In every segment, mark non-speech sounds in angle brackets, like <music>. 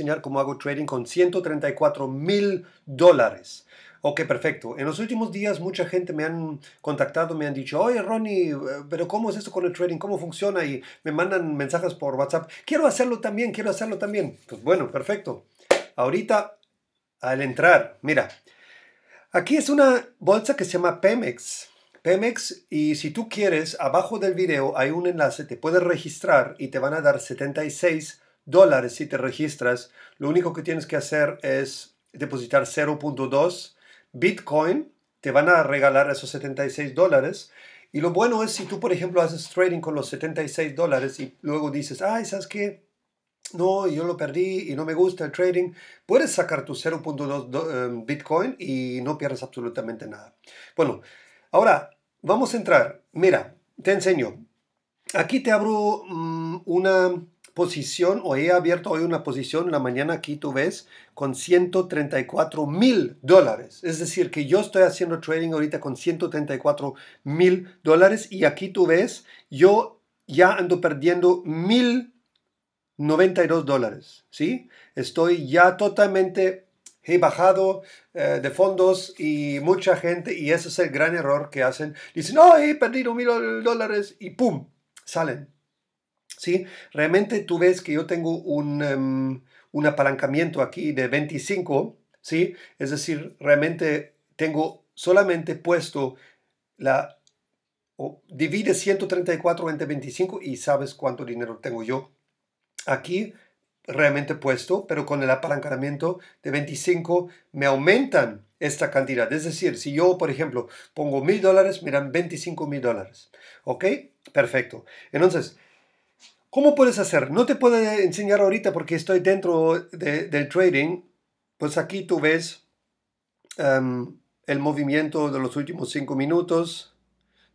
enseñar cómo hago trading con 134 mil dólares. Ok, perfecto. En los últimos días mucha gente me han contactado, me han dicho, oye Ronnie, eh, pero ¿cómo es esto con el trading? ¿Cómo funciona? Y me mandan mensajes por WhatsApp, quiero hacerlo también, quiero hacerlo también. Pues bueno, perfecto. Ahorita, al entrar, mira, aquí es una bolsa que se llama Pemex. Pemex y si tú quieres, abajo del video hay un enlace, te puedes registrar y te van a dar 76 dólares si te registras, lo único que tienes que hacer es depositar 0.2 Bitcoin, te van a regalar esos 76 dólares. Y lo bueno es si tú, por ejemplo, haces trading con los 76 dólares y luego dices, ay, ¿sabes que No, yo lo perdí y no me gusta el trading. Puedes sacar tu 0.2 em, Bitcoin y no pierdes absolutamente nada. Bueno, ahora vamos a entrar. Mira, te enseño. Aquí te abro mm, una posición o he abierto hoy una posición en la mañana aquí tú ves con 134 mil dólares es decir que yo estoy haciendo trading ahorita con 134 mil dólares y aquí tú ves yo ya ando perdiendo mil dólares sí estoy ya totalmente he bajado eh, de fondos y mucha gente y ese es el gran error que hacen dicen no he perdido mil dólares y pum salen ¿sí? Realmente tú ves que yo tengo un, em, apalancamiento aquí de 25, ¿sí? Es decir, realmente tengo solamente puesto la... divide 134 entre 25 y sabes cuánto dinero tengo yo. Aquí realmente puesto, pero con el apalancamiento de 25 me aumentan esta cantidad. Es decir, si yo, por ejemplo, pongo mil dólares, miran 25 mil dólares. ¿Ok? Perfecto. Entonces, ¿Cómo puedes hacer? No te puedo enseñar ahorita porque estoy dentro del trading. Pues aquí tú ves em, el movimiento de los últimos cinco minutos.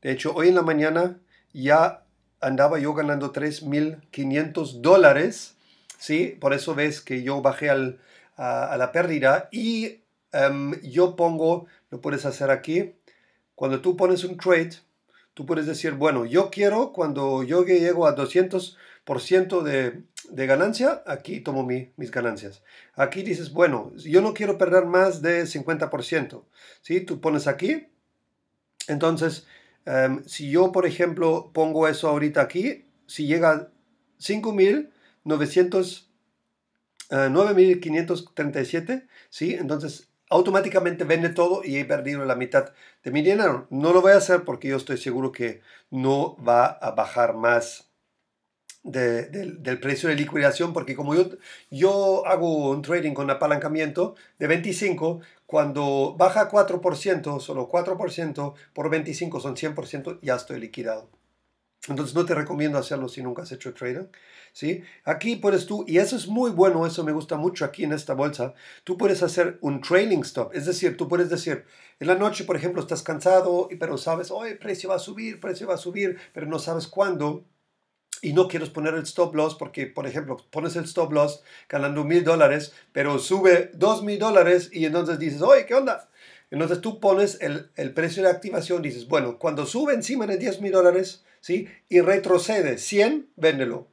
De hecho, hoy en la mañana ya andaba yo ganando 3.500 dólares. ¿sí? Por eso ves que yo bajé al, a, la pérdida. Y em, yo pongo, lo puedes hacer aquí, cuando tú pones un trade, Tú puedes decir, bueno, yo quiero cuando yo llego a 200% de, de ganancia, aquí tomo mis ganancias. Aquí dices, bueno, yo no quiero perder más de 50%. ¿sí? Tú pones aquí. Entonces, em, si yo, por ejemplo, pongo eso ahorita aquí, si llega a 5.900, 9.537, ¿sí? entonces automáticamente vende todo y he perdido la mitad de mi dinero. No lo voy a hacer porque yo estoy seguro que no va a bajar más del precio de liquidación porque como yo, yo hago un trading con apalancamiento de 25, cuando baja 4%, solo 4% por 25 son 100%, ya estoy liquidado. Entonces no te recomiendo hacerlo si nunca has hecho trading. ¿sí? Aquí puedes tú, y eso es muy bueno, eso me gusta mucho aquí en esta bolsa, tú puedes hacer un trailing stop. Es decir, tú puedes decir, en la noche, por ejemplo, estás cansado, pero sabes, hoy el precio va a subir, precio va a subir, pero no sabes cuándo y no quieres poner el stop loss porque, por ejemplo, pones el stop loss ganando mil dólares, pero sube dos mil dólares y entonces dices, oye, ¿qué onda? Entonces tú pones el, precio de activación, dices, bueno, cuando sube encima de 10 mil dólares, ¿sí? Y retrocede 100, véndelo.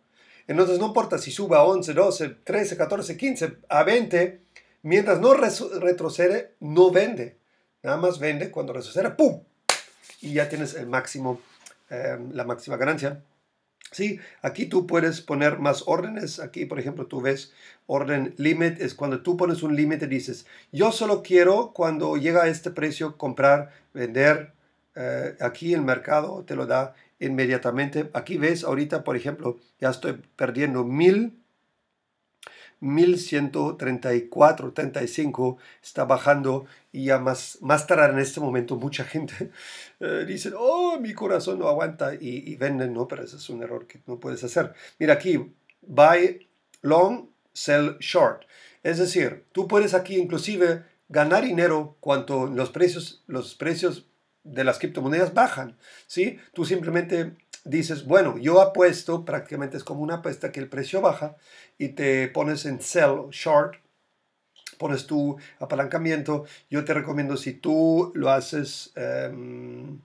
Entonces no importa si suba a 11, 12, 13, 14, 15, a 20, mientras no retrocede, no vende. Nada más vende cuando retrocede, ¡pum! Y ya tienes el máximo, eh, la máxima ganancia. ¿Sí? Aquí tú puedes poner más órdenes. Aquí, por ejemplo, tú ves orden limit. Es cuando tú pones un límite, dices, yo solo quiero cuando llega a este precio comprar, vender. Eh, aquí el mercado te lo da inmediatamente. Aquí ves ahorita, por ejemplo, ya estoy perdiendo mil, treinta 1134, 35, está bajando y ya más, más tarde en este momento mucha gente <laughs> eh, dice, oh, mi corazón no aguanta y, y, venden, no, pero ese es un error que no puedes hacer. Mira aquí, buy long, sell short. Es decir, tú puedes aquí inclusive ganar dinero cuando los precios, los precios de las criptomonedas bajan, ¿sí? Tú simplemente dices, bueno, yo apuesto, prácticamente es como una apuesta que el precio baja y te pones en sell, short, pones tu apalancamiento. Yo te recomiendo si tú lo haces... Em,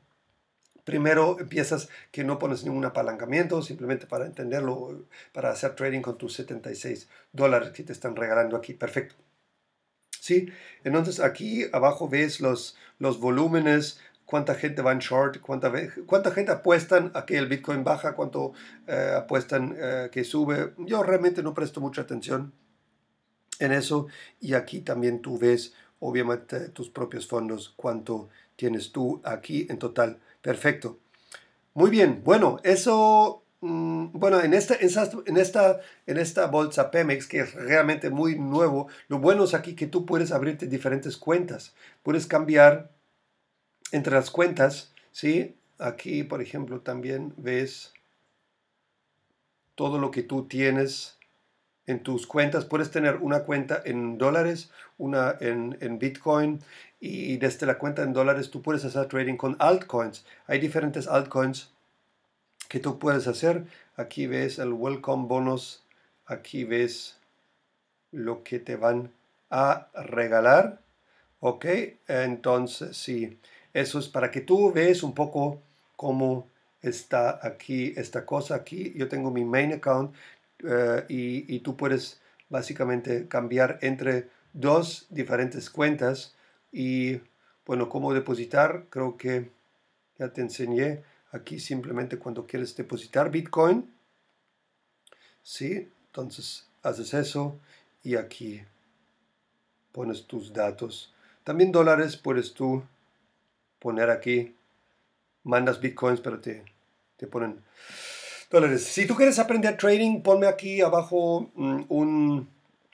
primero empiezas que no pones ningún apalancamiento, simplemente para entenderlo, para hacer trading con tus 76 dólares que te están regalando aquí. Perfecto. ¿Sí? Entonces aquí abajo ves los, los volúmenes, cuánta gente va en short, cuánta, cuánta gente apuestan a que el Bitcoin baja, cuánto eh, apuestan eh, que sube. Yo realmente no presto mucha atención en eso y aquí también tú ves obviamente tus propios fondos, cuánto tienes tú aquí en total. Perfecto. Muy bien, bueno, eso mm, bueno, en esta, en, esta, en esta bolsa Pemex, que es realmente muy nuevo, lo bueno es aquí que tú puedes abrirte diferentes cuentas. Puedes cambiar entre las cuentas, ¿sí? Aquí, por ejemplo, también ves todo lo que tú tienes en tus cuentas. Puedes tener una cuenta en dólares, una en, Bitcoin y desde la cuenta en dólares tú puedes hacer trading con altcoins. Hay diferentes altcoins que tú puedes hacer. Aquí ves el welcome bonus, aquí ves lo que te van a regalar. Ok, entonces sí. Eso es para que tú veas un poco cómo está aquí esta cosa. Aquí yo tengo mi main account eh, y, y, tú puedes básicamente cambiar entre dos diferentes cuentas y bueno, cómo depositar. Creo que ya te enseñé aquí simplemente cuando quieres depositar Bitcoin. Sí, entonces haces eso y aquí pones tus datos. También dólares puedes tú poner aquí, mandas bitcoins, pero te, te ponen dólares. Si tú quieres aprender trading, ponme aquí abajo mm, un,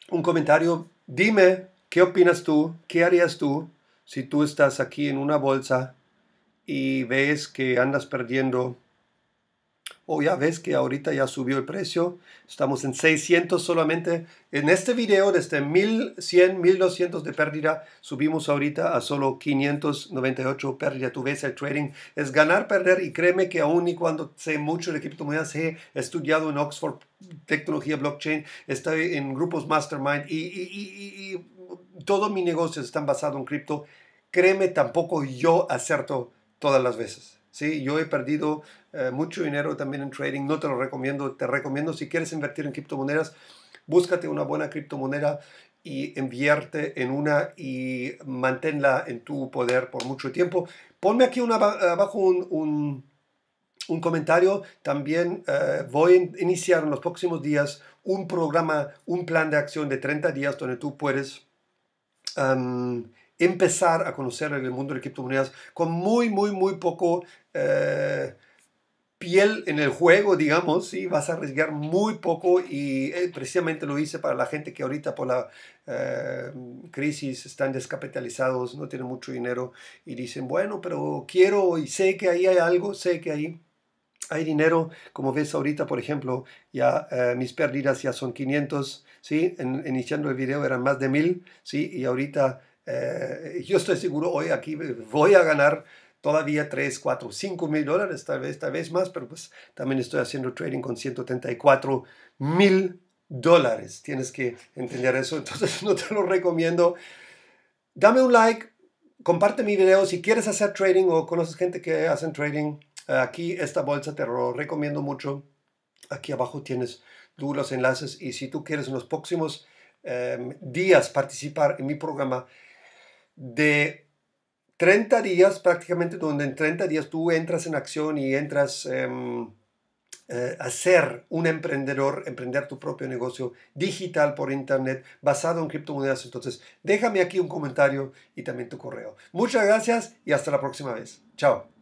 un comentario. Dime qué opinas tú, qué harías tú si tú estás aquí en una bolsa y ves que andas perdiendo o oh, ya ves que ahorita ya subió el precio, estamos en 600 solamente. En este video, desde 1100, 1200 de pérdida, subimos ahorita a solo 598 pérdida. Tú ves el trading, es ganar, perder y créeme que aún y cuando sé mucho de criptomonedas, he estudiado en Oxford tecnología blockchain, estoy en grupos mastermind y, todos mis negocios todo mi negocio está basado en cripto. Créeme, tampoco yo acerto todas las veces. ¿sí? Yo he perdido eh, mucho dinero también en trading, no te lo recomiendo, te recomiendo si quieres invertir en criptomonedas, búscate una buena criptomoneda y invierte en una y manténla en tu poder por mucho tiempo. Ponme aquí una, abajo un, comentario. También eh, voy a iniciar en los próximos días un programa, un plan de acción de 30 días donde tú puedes empezar a conocer el mundo de criptomonedas con muy, muy, muy poco eh, piel en el juego, digamos, y vas a arriesgar muy poco y eh, precisamente lo hice para la gente que ahorita por la eh, crisis están descapitalizados, no tienen mucho dinero y dicen, bueno, pero quiero y sé que ahí hay algo, sé que ahí hay dinero, como ves ahorita, por ejemplo, ya mis pérdidas ya son 500, ¿sí? iniciando el video eran más de 1000, ¿sí? Y ahorita eh, yo estoy seguro hoy aquí voy a ganar todavía 3, 4, 5 mil dólares, tal vez, tal vez más, pero pues también estoy haciendo trading con 134 mil dólares. Tienes que entender eso, <laughs> entonces no te lo recomiendo. Dame un like, comparte mi video si quieres hacer trading o conoces gente que hacen trading. Aquí esta bolsa te lo recomiendo mucho. Aquí abajo tienes tú los enlaces y si tú quieres en los próximos eh, días participar en mi programa, de 30 días, prácticamente donde en 30 días tú entras en acción y entras em, eh, a ser un emprendedor, emprender tu propio negocio digital por internet basado en criptomonedas. Entonces, déjame aquí un comentario y también tu correo. Muchas gracias y hasta la próxima vez. Chao.